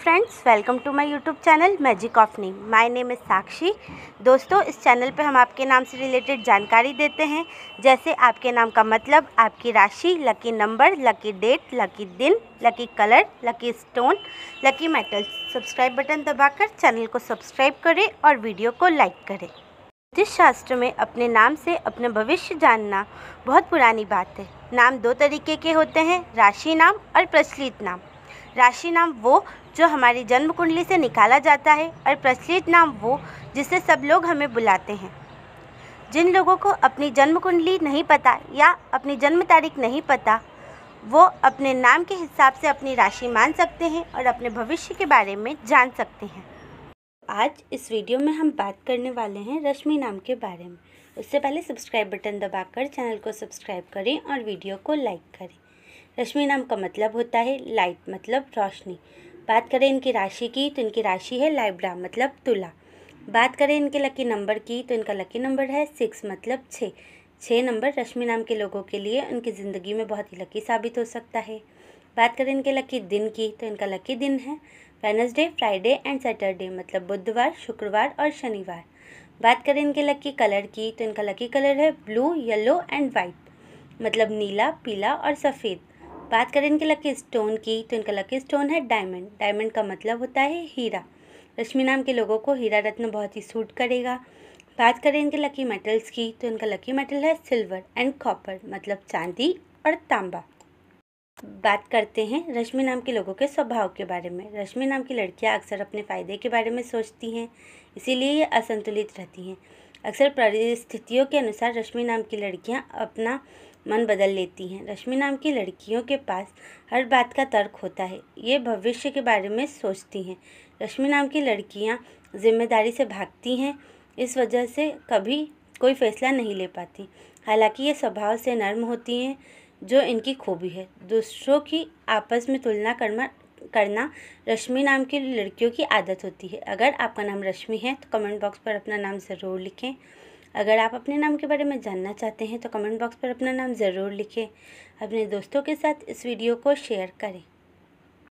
friends welcome to my YouTube channel magic of name my name is Sakshi दोस्तों इस channel पे हम आपके नाम से रिलेटेड जानकारी देते हैं जैसे आपके नाम का मतलब आपकी राशि lucky number lucky date lucky दिन lucky colour lucky stone lucky metal subscribe button दबाकर चैनल को सब्सक्राइब करें और वीडियो को लाइक करें ज्योतिष शास्त्र में अपने नाम से अपना भविष्य जानना बहुत पुरानी बात है नाम दो तरीके के होते हैं राशि नाम और प्रचलित नाम राशि नाम वो जो हमारी जन्म कुंडली से निकाला जाता है और प्रचलित नाम वो जिसे सब लोग हमें बुलाते हैं जिन लोगों को अपनी जन्म कुंडली नहीं पता या अपनी जन्म तारीख नहीं पता वो अपने नाम के हिसाब से अपनी राशि मान सकते हैं और अपने भविष्य के बारे में जान सकते हैं आज इस वीडियो में हम बात करने वाले हैं रश्मि नाम के बारे में उससे पहले सब्सक्राइब बटन दबाकर चैनल को सब्सक्राइब करें और वीडियो को लाइक करें रश्मि नाम का मतलब होता है लाइट मतलब रोशनी बात करें इनकी राशि की तो इनकी राशि है लाइब्रा मतलब तुला बात करें इनके लकी नंबर की तो इनका लकी नंबर है सिक्स मतलब छः छः नंबर रश्मि नाम के लोगों के लिए उनकी ज़िंदगी में बहुत ही लकी साबित हो सकता है बात करें इनके लकी दिन की तो इनका लकी दिन है वेनसडे फ्राइडे एंड सैटरडे मतलब बुधवार शुक्रवार और शनिवार बात करें इनके लकी कलर की तो इनका लकी कलर है ब्लू येलो एंड वाइट मतलब नीला पीला और सफ़ेद बात करें इनके लकी स्टोन की तो इनका लकी स्टोन है डायमंड डायमंड का मतलब होता है हीरा रश्मि नाम के लोगों को हीरा रत्न बहुत ही सूट करेगा बात करें इनके लकी मेटल्स की तो इनका लकी मेटल है सिल्वर एंड कॉपर मतलब चांदी और तांबा बात करते हैं रश्मि नाम के लोगों के स्वभाव के बारे में रश्मि नाम की लड़कियां अक्सर अपने फ़ायदे के बारे में सोचती हैं इसीलिए ये असंतुलित रहती हैं अक्सर परिस्थितियों के अनुसार रश्मि नाम की लड़कियाँ अपना मन बदल लेती हैं रश्मि नाम की लड़कियों के पास हर बात का तर्क होता है ये भविष्य के बारे में सोचती हैं रश्मि नाम की लड़कियाँ जिम्मेदारी से भागती हैं इस वजह से कभी कोई फैसला नहीं ले पाती हालांकि ये स्वभाव से नर्म होती हैं जो इनकी खूबी है दूसरों की आपस में तुलना करना करना रश्मि नाम की लड़कियों की आदत होती है अगर आपका नाम रश्मि है तो कमेंट बॉक्स पर अपना नाम ज़रूर लिखें अगर आप अपने नाम के बारे में जानना चाहते हैं तो कमेंट बॉक्स पर अपना नाम ज़रूर लिखें अपने दोस्तों के साथ इस वीडियो को शेयर करें